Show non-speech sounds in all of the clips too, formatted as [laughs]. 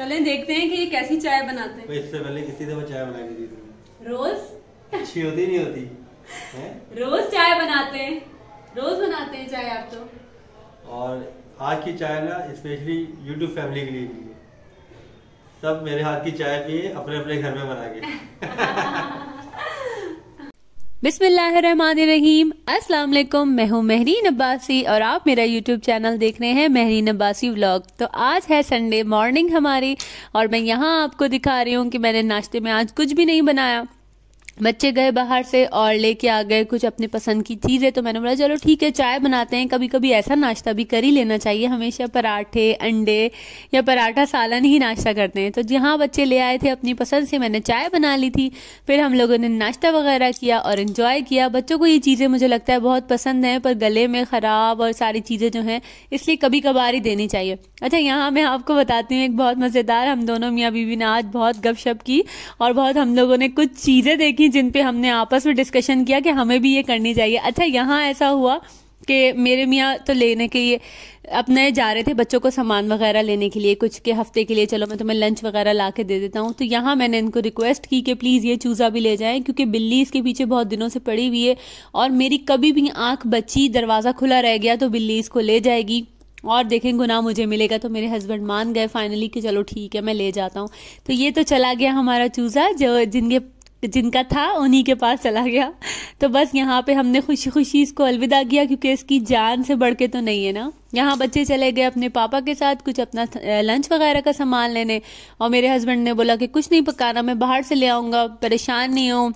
चलें देखते हैं कि ये कैसी चाय बनाते हैं इससे पहले किसी दफा चाय बना के दी थी रोज अच्छी होती नहीं होती है? रोज चाय बनाते हैं रोज बनाते हैं चाय आप तो और आज की चाय ना स्पेशली यूट्यूब फैमिली के लिए भी सब मेरे हाथ की चाय पिए अपने अपने घर में बना के [laughs] बिस्मिल्लाहिर्रहमानिर्रहीम अस्सलाम वालेकुम मैं हूँ महरीन अब्बासी और आप मेरा यूट्यूब चैनल देख रहे हैं महरीन अब्बासी व्लॉग तो आज है संडे मॉर्निंग हमारी और मैं यहाँ आपको दिखा रही हूँ कि मैंने नाश्ते में आज कुछ भी नहीं बनाया बच्चे गए बाहर से और लेके आ गए कुछ अपने पसंद की चीज़ें तो मैंने बोला चलो ठीक है चाय बनाते हैं कभी कभी ऐसा नाश्ता भी कर ही लेना चाहिए हमेशा पराठे अंडे या पराठा सालन ही नाश्ता करते हैं तो जहाँ बच्चे ले आए थे अपनी पसंद से मैंने चाय बना ली थी फिर हम लोगों ने नाश्ता वगैरह किया और इन्जॉय किया बच्चों को ये चीज़ें मुझे लगता है बहुत पसंद हैं पर गले में ख़राब और सारी चीज़ें जो हैं इसलिए कभी कभार ही देनी चाहिए अच्छा यहाँ मैं आपको बताती हूँ एक बहुत मज़ेदार हम दोनों मियाँ बीवी ने आज बहुत गपशप की और बहुत हम लोगों ने कुछ चीज़ें देखी जिन पे हमने आपस में डिस्कशन किया कि हमें भी ये करनी चाहिए अच्छा यहाँ ऐसा हुआ कि मेरे मियाँ तो लेने के लिए अपने जा रहे थे बच्चों को सामान वगैरह लेने के लिए कुछ के हफ्ते के लिए चलो मैं तुम्हें लंच वगैरह ला के दे देता हूँ तो यहाँ मैंने इनको रिक्वेस्ट की कि प्लीज़ ये चूज़ा भी ले जाएं क्योंकि बिल्ली इसके पीछे बहुत दिनों से पड़ी हुई है और मेरी कभी भी आँख बची दरवाज़ा खुला रह गया तो बिल्ली इसको ले जाएगी और देखें गुनाह मुझे मिलेगा तो मेरे हस्बैंड मान गए फाइनली कि चलो ठीक है मैं ले जाता हूँ तो ये तो चला गया हमारा चूज़ा जो जिनके जिनका था उन्हीं के पास चला गया तो बस यहाँ पे हमने खुशी खुशी इसको अलविदा किया क्योंकि इसकी जान से बढ़ के तो नहीं है ना यहाँ बच्चे चले गए अपने पापा के साथ कुछ अपना लंच वगैरह का सामान लेने और मेरे हस्बैंड ने बोला कि कुछ नहीं पकाना मैं बाहर से ले आऊँगा परेशान नहीं हूँ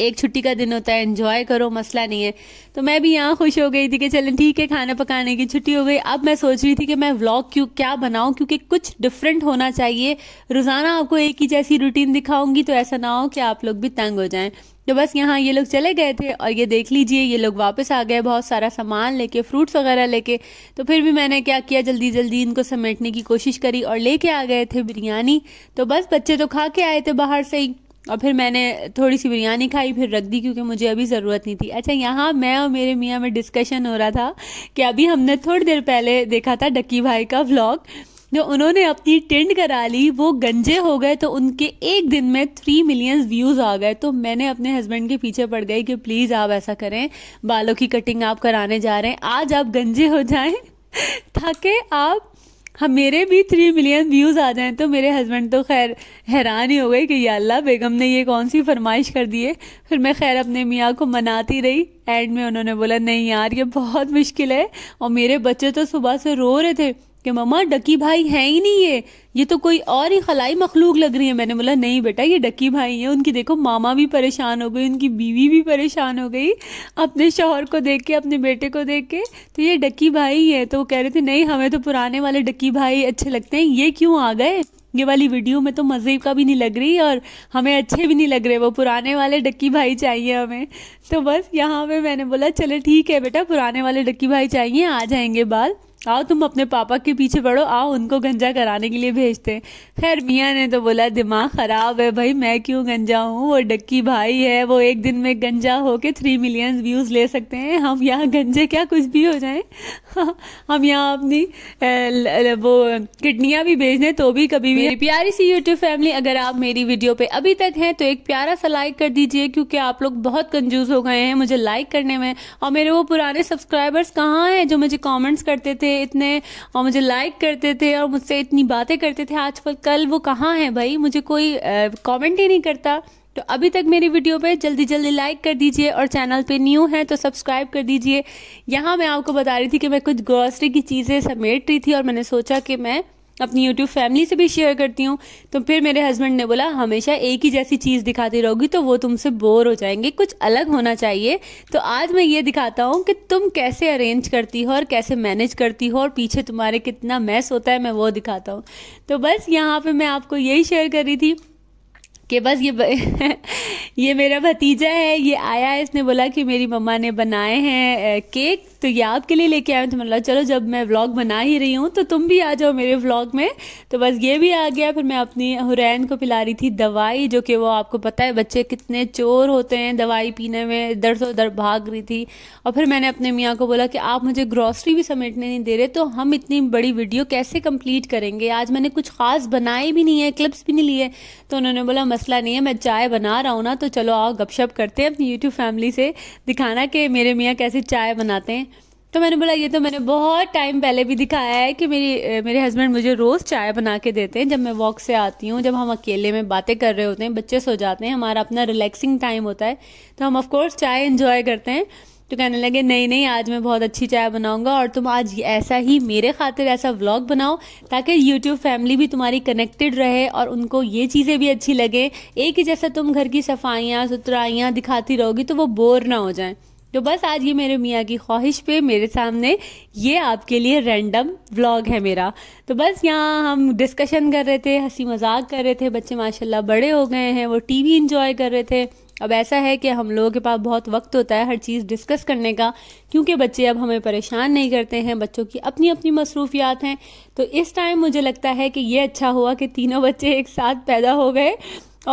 एक छुट्टी का दिन होता है एंजॉय करो मसला नहीं है तो मैं भी यहाँ खुश हो गई थी कि चलें ठीक है खाना पकाने की छुट्टी हो गई अब मैं सोच रही थी कि मैं व्लॉग क्यों क्या बनाऊँ क्योंकि कुछ डिफरेंट होना चाहिए रोज़ाना आपको एक ही जैसी रूटीन दिखाऊंगी तो ऐसा ना हो कि आप लोग भी तंग हो जाए तो बस यहाँ ये लोग चले गए थे और ये देख लीजिए ये लोग वापस आ गए बहुत सारा सामान लेके फ्रूट्स वगैरह लेके तो फिर भी मैंने क्या किया जल्दी जल्दी इनको समेटने की कोशिश करी और लेके आ गए थे बिरयानी तो बस बच्चे तो खा के आए थे बाहर से ही और फिर मैंने थोड़ी सी बिरयानी खाई फिर रख दी क्योंकि मुझे अभी ज़रूरत नहीं थी अच्छा यहाँ मैं और मेरे मियाँ में डिस्कशन हो रहा था कि अभी हमने थोड़ी देर पहले देखा था डक्की भाई का व्लॉग जो उन्होंने अपनी टेंट करा ली वो गंजे हो गए तो उनके एक दिन में थ्री मिलियन व्यूज़ आ गए तो मैंने अपने हस्बैंड के पीछे पड़ गई कि प्लीज़ आप ऐसा करें बालों की कटिंग आप कराने जा रहे हैं आज आप गंजे हो जाएं [laughs] ताकि आप हम हाँ, मेरे भी थ्री मिलियन व्यूज़ आ जाएं तो मेरे हस्बैंड तो खैर हैरान ही हो गए कि या अल्लाह बेगम ने ये कौन सी फरमाइश कर दी है फिर मैं खैर अपने मियाँ को मनाती रही एंड में उन्होंने बोला नहीं यार ये बहुत मुश्किल है और मेरे बच्चे तो सुबह से रो रहे थे कि मम्मा डकी भाई है ही नहीं ये ये तो कोई और ही खलाई मखलूक लग रही है मैंने बोला नहीं बेटा ये डकी भाई है उनकी देखो मामा भी परेशान हो गई उनकी बीवी भी परेशान हो गई अपने शोहर को देख के अपने बेटे को देख के तो ये डकी भाई है तो वो कह रहे थे नहीं हमें तो पुराने वाले डकी भाई अच्छे लगते हैं ये क्यों आ गए ये वाली वीडियो में तो मज़े का भी नहीं लग रही और हमें अच्छे भी नहीं लग रहे वो पुराने वाले डक्की भाई चाहिए हमें तो बस यहाँ पे मैंने बोला चले ठीक है बेटा पुराने वाले डक्की भाई चाहिए आ जाएंगे बाल आओ तुम अपने पापा के पीछे पड़ो आओ उनको गंजा कराने के लिए भेजते हैं खैर मियाँ ने तो बोला दिमाग ख़राब है भाई मैं क्यों गंजा हूँ वो डक्की भाई है वो एक दिन में गंजा होके थ्री मिलियन व्यूज़ ले सकते हैं हम यहाँ गंजे क्या कुछ भी हो जाए [laughs] हम यहाँ अपनी वो किडनियाँ भी भेज दें तो भी कभी भी प्यारी सी यूट्यूब फैमिली अगर आप मेरी वीडियो पर अभी तक हैं तो एक प्यारा सा लाइक कर दीजिए क्योंकि आप लोग बहुत कंजूज हो गए हैं मुझे लाइक करने में और मेरे वो पुराने सब्सक्राइबर्स कहाँ हैं जो मुझे कॉमेंट्स करते थे थे इतने और मुझे लाइक करते थे और मुझसे इतनी बातें करते थे आजकल कल वो कहाँ हैं भाई मुझे कोई कमेंट ही नहीं करता तो अभी तक मेरी वीडियो पे जल्दी जल्दी लाइक कर दीजिए और चैनल पे न्यू है तो सब्सक्राइब कर दीजिए यहाँ मैं आपको बता रही थी कि मैं कुछ ग्रॉसरी की चीज़ें समेट रही थी और मैंने सोचा कि मैं अपनी यूट्यूब फैमिली से भी शेयर करती हूँ तो फिर मेरे हस्बैंड ने बोला हमेशा एक ही जैसी चीज़ दिखाती रहोगी तो वो तुमसे बोर हो जाएंगे कुछ अलग होना चाहिए तो आज मैं ये दिखाता हूँ कि तुम कैसे अरेंज करती हो और कैसे मैनेज करती हो और पीछे तुम्हारे कितना मैस होता है मैं वो दिखाता हूँ तो बस यहाँ पर मैं आपको यही शेयर कर रही थी कि बस ये ब... [laughs] ये मेरा भतीजा है ये आया है इसने बोला कि मेरी मम्मा ने बनाए हैं केक तो ये आपके लिए लेके आया तो मतलब चलो जब मैं व्लॉग बना ही रही हूँ तो तुम भी आ जाओ मेरे व्लॉग में तो बस ये भी आ गया फिर मैं अपनी हुरैन को पिला रही थी दवाई जो कि वो आपको पता है बच्चे कितने चोर होते हैं दवाई पीने में इधर से उधर भाग रही थी और फिर मैंने अपने मियाँ को बोला कि आप मुझे ग्रॉसरी भी समेटने नहीं दे रहे तो हम इतनी बड़ी वीडियो कैसे कम्प्लीट करेंगे आज मैंने कुछ खास बनाए भी नहीं है क्लिप्स भी नहीं लिए तो उन्होंने बोला मसला नहीं है मैं चाय बना रहा हूँ ना तो चलो आओ गपशप करते हैं अपनी यूट्यूब फैमिली से दिखाना कि मेरे मियाँ कैसे चाय बनाते हैं तो मैंने बोला ये तो मैंने बहुत टाइम पहले भी दिखाया है कि मेरी मेरे हस्बैंड मुझे रोज़ चाय बना के देते हैं जब मैं वॉक से आती हूँ जब हम अकेले में बातें कर रहे होते हैं बच्चे सो जाते हैं हमारा अपना रिलैक्सिंग टाइम होता है तो हम ऑफ़ कोर्स चाय इन्जॉय करते हैं तो कहने लगे नहीं नहीं आज मैं बहुत अच्छी चाय बनाऊंगा और तुम आज ऐसा ही मेरे खातिर ऐसा व्लॉग बनाओ ताकि यूट्यूब फैमिली भी तुम्हारी कनेक्टेड रहे और उनको ये चीज़ें भी अच्छी लगे एक ही जैसा तुम घर की सफाइयाँ सुथराइयाँ दिखाती रहोगी तो वो बोर ना हो जाए तो बस आज ये मेरे मियाँ की ख्वाहिश पे मेरे सामने ये आपके लिए रैंडम व्लॉग है मेरा तो बस यहाँ हम डिस्कशन कर रहे थे हंसी मजाक कर रहे थे बच्चे माशाल्लाह बड़े हो गए हैं वो टीवी इंजॉय कर रहे थे अब ऐसा है कि हम लोगों के पास बहुत वक्त होता है हर चीज़ डिस्कस करने का क्योंकि बच्चे अब हमें परेशान नहीं करते हैं बच्चों की अपनी अपनी मसरूफियात हैं तो इस टाइम मुझे लगता है कि ये अच्छा हुआ कि तीनों बच्चे एक साथ पैदा हो गए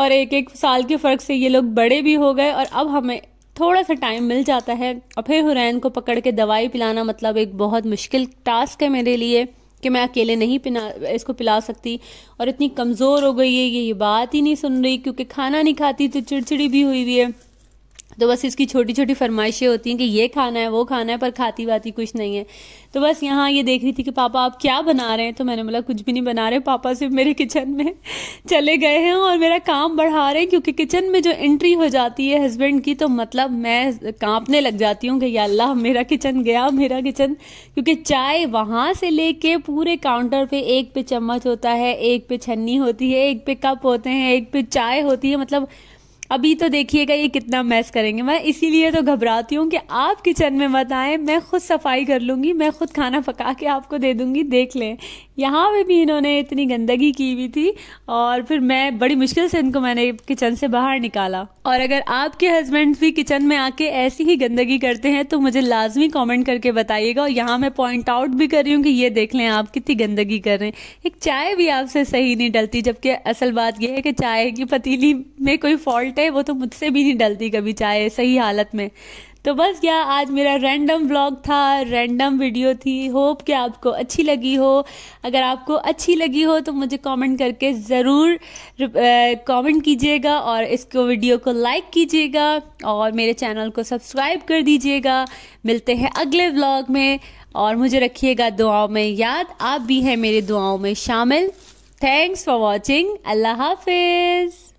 और एक एक साल के फ़र्क से ये लोग बड़े भी हो गए और अब हमें थोड़ा सा टाइम मिल जाता है और फिर हुरैन को पकड़ के दवाई पिलाना मतलब एक बहुत मुश्किल टास्क है मेरे लिए कि मैं अकेले नहीं पिना इसको पिला सकती और इतनी कमज़ोर हो गई है ये ये बात ही नहीं सुन रही क्योंकि खाना नहीं खाती तो चिड़चिड़ी भी हुई हुई है तो बस इसकी छोटी छोटी फरमाइशें होती हैं कि ये खाना है वो खाना है पर खाती वाती कुछ नहीं है तो बस यहाँ ये देख रही थी कि पापा आप क्या बना रहे हैं तो मैंने बोला कुछ भी नहीं बना रहे पापा सिर्फ मेरे किचन में [laughs] चले गए हैं और मेरा काम बढ़ा रहे हैं क्योंकि किचन में जो एंट्री हो जाती है हस्बैंड की तो मतलब मैं कांपने लग जाती हूँ कि या अल्लाह मेरा किचन गया मेरा किचन क्योंकि चाय वहाँ से लेके पूरे काउंटर पे एक पे चम्मच होता है एक पे छन्नी होती है एक पे कप होते हैं एक पे चाय होती है मतलब अभी तो देखिएगा ये कितना मैस करेंगे मैं इसीलिए तो घबराती हूँ कि आप किचन में मत आए मैं खुद सफाई कर लूंगी मैं खुद खाना पका के आपको दे दूंगी देख लें यहाँ पे भी इन्होंने इतनी गंदगी की हुई थी और फिर मैं बड़ी मुश्किल से इनको मैंने किचन से बाहर निकाला और अगर आपके हस्बैंड भी किचन में आके ऐसी ही गंदगी करते हैं तो मुझे लाजमी कमेंट करके बताइएगा और यहाँ मैं पॉइंट आउट भी कर रही हूँ कि ये देख लें आप कितनी गंदगी कर रहे हैं एक चाय भी आपसे सही नहीं डलती जबकि असल बात यह है कि चाय की पतीली में कोई फॉल्ट है वो तो मुझसे भी नहीं डलती कभी चाय सही हालत में तो बस क्या आज मेरा रैंडम ब्लॉग था रैंडम वीडियो थी होप कि आपको अच्छी लगी हो अगर आपको अच्छी लगी हो तो मुझे कमेंट करके ज़रूर कमेंट कीजिएगा और इसको वीडियो को लाइक कीजिएगा और मेरे चैनल को सब्सक्राइब कर दीजिएगा मिलते हैं अगले ब्लॉग में और मुझे रखिएगा दुआओं में याद आप भी हैं मेरे दुआओं में शामिल थैंक्स फॉर वॉचिंग अल्लाह हाफिज़